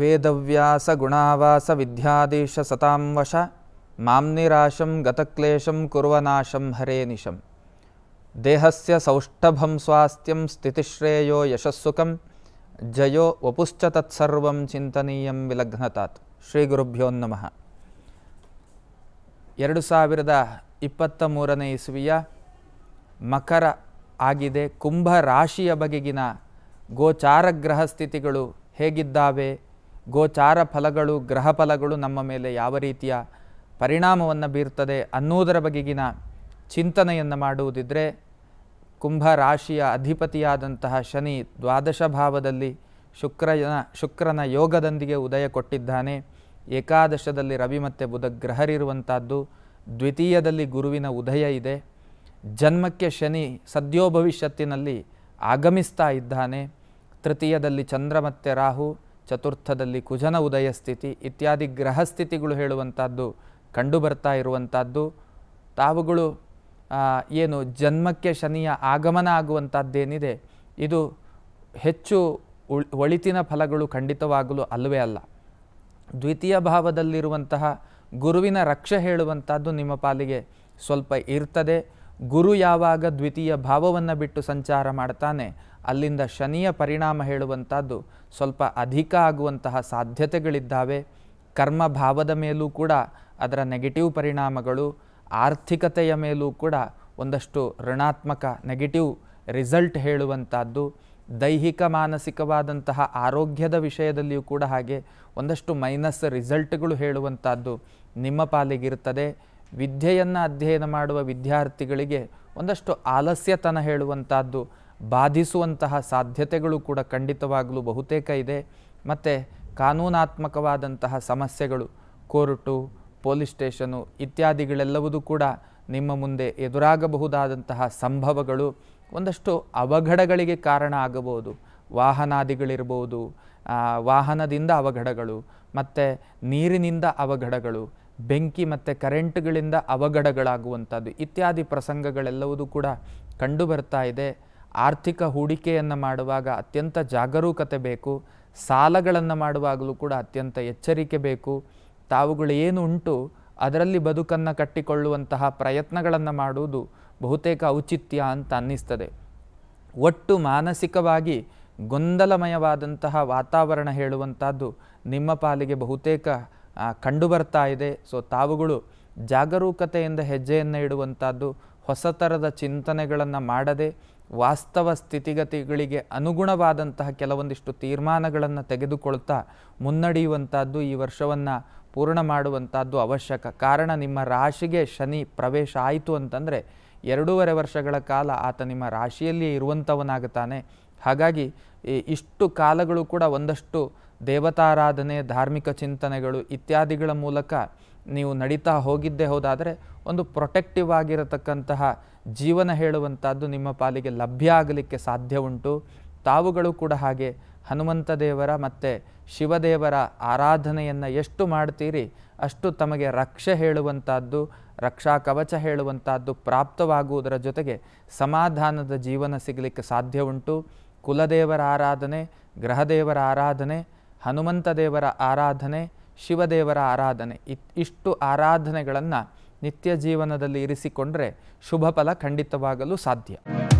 ವೇದವ್ಯಾಸ ಗುಣಾವಾಸ ವಿದ್ಯಾದೇಶ ಸತಾಂ ವಶ ನಿರಾಶಂ ಗತಕ್ಲೇಶಂ ಕುರುವನಾಶಂ ಹರೇ ನಿಶಂ ದೇಹಸ್ಯ ಸೌಷ್ಠಭಂ ಸ್ವಾಸ್ಥ್ಯಂ ಸ್ಥಿತಿಶ್ರೇಯೋ ಯಶಸ್ಸುಖಂ ಜಯೋ ವಪುಶ್ಚ ತತ್ಸರ್ವಂ ಚಿಂತನೀಯಂ ವಿಲಗ್ನತಾತ್ ಶ್ರೀ ಗುರುಭ್ಯೋ ನಮಃ ಎರಡು ಸಾವಿರದ ಇಪ್ಪತ್ತ ಮೂರನೇ ಇಸುವಿಯ ಮಕರ ಆಗಿದೆ ಕುಂಭ ರಾಶಿಯ ಬಗೆಗಿನ ಗೋಚಾರ ಗ್ರಹ ಸ್ಥಿತಿಗಳು ಹೇಗಿದ್ದಾವೆ ಗೋಚಾರ ಫಲಗಳು ಗ್ರಹ ಫಲಗಳು ನಮ್ಮ ಮೇಲೆ ಯಾವ ರೀತಿಯ ಪರಿಣಾಮವನ್ನು ಬೀರ್ತದೆ ಅನ್ನುವುದರ ಬಗೆಗಿನ ಚಿಂತನೆಯನ್ನು ಮಾಡುವುದಿದ್ದರೆ ಕುಂಭ ರಾಶಿಯ ಅಧಿಪತಿಯಾದಂತಹ ಶನಿ ದ್ವಾದಶ ಭಾವದಲ್ಲಿ ಶುಕ್ರನ ಶುಕ್ರನ ಯೋಗದೊಂದಿಗೆ ಉದಯ ಕೊಟ್ಟಿದ್ದಾನೆ ಏಕಾದಶದಲ್ಲಿ ರವಿ ಮತ್ತು ಬುಧ ಗ್ರಹರಿರುವಂಥದ್ದು ದ್ವಿತೀಯದಲ್ಲಿ ಗುರುವಿನ ಉದಯ ಇದೆ ಜನ್ಮಕ್ಕೆ ಶನಿ ಸದ್ಯೋ ಭವಿಷ್ಯತ್ತಿನಲ್ಲಿ ಆಗಮಿಸ್ತಾ ಇದ್ದಾನೆ ತೃತೀಯದಲ್ಲಿ ಚಂದ್ರ ಮತ್ತು ರಾಹು ಚತುರ್ಥದಲ್ಲಿ ಕುಜನ ಉದಯ ಸ್ಥಿತಿ ಇತ್ಯಾದಿ ಗ್ರಹ ಸ್ಥಿತಿಗಳು ಹೇಳುವಂಥದ್ದು ಕಂಡು ಬರ್ತಾ ಇರುವಂಥದ್ದು ತಾವುಗಳು ಏನು ಜನ್ಮಕ್ಕೆ ಶನಿಯ ಆಗಮನ ಆಗುವಂಥದ್ದೇನಿದೆ ಇದು ಹೆಚ್ಚು ಒಳಿತಿನ ಫಲಗಳು ಖಂಡಿತವಾಗಲು ಅಲ್ಲವೇ ಅಲ್ಲ ದ್ವಿತೀಯ ಭಾವದಲ್ಲಿರುವಂತಹ ಗುರುವಿನ ರಕ್ಷೆ ಹೇಳುವಂಥದ್ದು ನಿಮ್ಮ ಪಾಲಿಗೆ ಸ್ವಲ್ಪ ಇರ್ತದೆ ಗುರು ಯಾವಾಗ ದ್ವಿತೀಯ ಭಾವವನ್ನು ಬಿಟ್ಟು ಸಂಚಾರ ಮಾಡ್ತಾನೆ ಅಲ್ಲಿಂದ ಶನಿಯ ಪರಿಣಾಮ ಹೇಳುವಂಥದ್ದು ಸ್ವಲ್ಪ ಅಧಿಕ ಆಗುವಂತಹ ಸಾಧ್ಯತೆಗಳಿದ್ದಾವೆ ಕರ್ಮ ಭಾವದ ಮೇಲೂ ಕೂಡ ಅದರ ನೆಗೆಟಿವ್ ಪರಿಣಾಮಗಳು ಆರ್ಥಿಕತೆಯ ಮೇಲೂ ಕೂಡ ಒಂದಷ್ಟು ಋಣಾತ್ಮಕ ನೆಗೆಟಿವ್ ರಿಸಲ್ಟ್ ಹೇಳುವಂಥದ್ದು ದೈಹಿಕ ಮಾನಸಿಕವಾದಂತಹ ಆರೋಗ್ಯದ ವಿಷಯದಲ್ಲಿಯೂ ಕೂಡ ಹಾಗೆ ಒಂದಷ್ಟು ಮೈನಸ್ ರಿಸಲ್ಟ್ಗಳು ಹೇಳುವಂಥದ್ದು ನಿಮ್ಮ ಪಾಲಿಗಿರುತ್ತದೆ ವಿದ್ಯೆಯನ್ನು ಅಧ್ಯಯನ ಮಾಡುವ ವಿದ್ಯಾರ್ಥಿಗಳಿಗೆ ಒಂದಷ್ಟು ಆಲಸ್ಯತನ ಹೇಳುವಂಥದ್ದು ಬಾಧಿಸುವಂತಹ ಸಾಧ್ಯತೆಗಳು ಕೂಡ ಖಂಡಿತವಾಗಲು ಬಹುತೇಕ ಇದೆ ಮತ್ತು ಕಾನೂನಾತ್ಮಕವಾದಂತಹ ಸಮಸ್ಯೆಗಳು ಕೋರ್ಟು ಪೊಲೀಸ್ ಸ್ಟೇಷನು ಇತ್ಯಾದಿಗಳೆಲ್ಲವೂ ಕೂಡ ನಿಮ್ಮ ಮುಂದೆ ಎದುರಾಗಬಹುದಾದಂತಹ ಸಂಭವಗಳು ಒಂದಷ್ಟು ಅವಘಡಗಳಿಗೆ ಕಾರಣ ಆಗಬಹುದು ವಾಹನಾದಿಗಳಿರ್ಬೋದು ವಾಹನದಿಂದ ಅವಘಡಗಳು ಮತ್ತು ನೀರಿನಿಂದ ಅವಘಡಗಳು ಬೆಂಕಿ ಮತ್ತು ಕರೆಂಟ್ಗಳಿಂದ ಅವಘಡಗಳಾಗುವಂಥದ್ದು ಇತ್ಯಾದಿ ಪ್ರಸಂಗಗಳೆಲ್ಲವೂ ಕೂಡ ಕಂಡು ಬರ್ತಾ ಇದೆ ಆರ್ಥಿಕ ಹೂಡಿಕೆಯನ್ನು ಮಾಡುವಾಗ ಅತ್ಯಂತ ಜಾಗರೂಕತೆ ಬೇಕು ಸಾಲಗಳನ್ನು ಮಾಡುವಾಗಲೂ ಕೂಡ ಅತ್ಯಂತ ಎಚ್ಚರಿಕೆ ಬೇಕು ತಾವುಗಳು ಏನು ಉಂಟು ಅದರಲ್ಲಿ ಬದುಕನ್ನು ಕಟ್ಟಿಕೊಳ್ಳುವಂತಹ ಪ್ರಯತ್ನಗಳನ್ನು ಮಾಡುವುದು ಬಹುತೇಕ ಔಚಿತ್ಯ ಅಂತ ಅನ್ನಿಸ್ತದೆ ಒಟ್ಟು ಮಾನಸಿಕವಾಗಿ ಗೊಂದಲಮಯವಾದಂತಹ ವಾತಾವರಣ ಹೇಳುವಂಥದ್ದು ನಿಮ್ಮ ಪಾಲಿಗೆ ಬಹುತೇಕ ಕಂಡು ಬರ್ತಾ ಇದೆ ಸೊ ತಾವುಗಳು ಜಾಗರೂಕತೆಯಿಂದ ಹೆಜ್ಜೆಯನ್ನು ಇಡುವಂಥದ್ದು ಹೊಸ ಥರದ ಚಿಂತನೆಗಳನ್ನು ಮಾಡದೆ ವಾಸ್ತವ ಸ್ಥಿತಿಗತಿಗಳಿಗೆ ಅನುಗುಣವಾದಂತಹ ಕೆಲವೊಂದಿಷ್ಟು ತೀರ್ಮಾನಗಳನ್ನು ತೆಗೆದುಕೊಳ್ತಾ ಮುನ್ನಡೆಯುವಂಥದ್ದು ಈ ವರ್ಷವನ್ನು ಪೂರ್ಣ ಮಾಡುವಂಥದ್ದು ಅವಶ್ಯಕ ಕಾರಣ ನಿಮ್ಮ ರಾಶಿಗೆ ಶನಿ ಪ್ರವೇಶ ಆಯಿತು ಅಂತಂದರೆ ಎರಡೂವರೆ ವರ್ಷಗಳ ಕಾಲ ಆತ ನಿಮ್ಮ ರಾಶಿಯಲ್ಲಿಯೇ ಇರುವಂಥವನಾಗುತ್ತಾನೆ ಹಾಗಾಗಿ ಇಷ್ಟು ಕಾಲಗಳು ಕೂಡ ಒಂದಷ್ಟು ದೇವತಾರಾಧನೆ ಧಾರ್ಮಿಕ ಚಿಂತನೆಗಳು ಇತ್ಯಾದಿಗಳ ಮೂಲಕ ನೀವು ನಡೀತಾ ಹೋಗಿದ್ದೇ ಹೋದಾದರೆ ಒಂದು ಪ್ರೊಟೆಕ್ಟಿವ್ ಆಗಿರತಕ್ಕಂತಹ ಜೀವನ ಹೇಳುವಂಥದ್ದು ನಿಮ್ಮ ಪಾಲಿಗೆ ಲಭ್ಯ ಆಗಲಿಕ್ಕೆ ಸಾಧ್ಯ ಉಂಟು ತಾವುಗಳು ಕೂಡ ಹಾಗೆ ಹನುಮಂತ ದೇವರ ಮತ್ತು ಶಿವದೇವರ ಆರಾಧನೆಯನ್ನು ಎಷ್ಟು ಮಾಡ್ತೀರಿ ಅಷ್ಟು ತಮಗೆ ರಕ್ಷೆ ಹೇಳುವಂಥದ್ದು ರಕ್ಷಾ ಕವಚ ಹೇಳುವಂಥದ್ದು ಪ್ರಾಪ್ತವಾಗುವುದರ ಜೊತೆಗೆ ಸಮಾಧಾನದ ಜೀವನ ಸಿಗಲಿಕ್ಕೆ ಸಾಧ್ಯ ಉಂಟು ಕುಲದೇವರ ಆರಾಧನೆ ಗ್ರಹದೇವರ ಆರಾಧನೆ ಹನುಮಂತ ದೇವರ ಆರಾಧನೆ ಶಿವದೇವರ ಆರಾಧನೆ ಇಷ್ಟು ಆರಾಧನೆಗಳನ್ನು ನಿತ್ಯ ಜೀವನದಲ್ಲಿ ಇರಿಸಿಕೊಂಡರೆ ಶುಭ ಫಲ ಖಂಡಿತವಾಗಲು ಸಾಧ್ಯ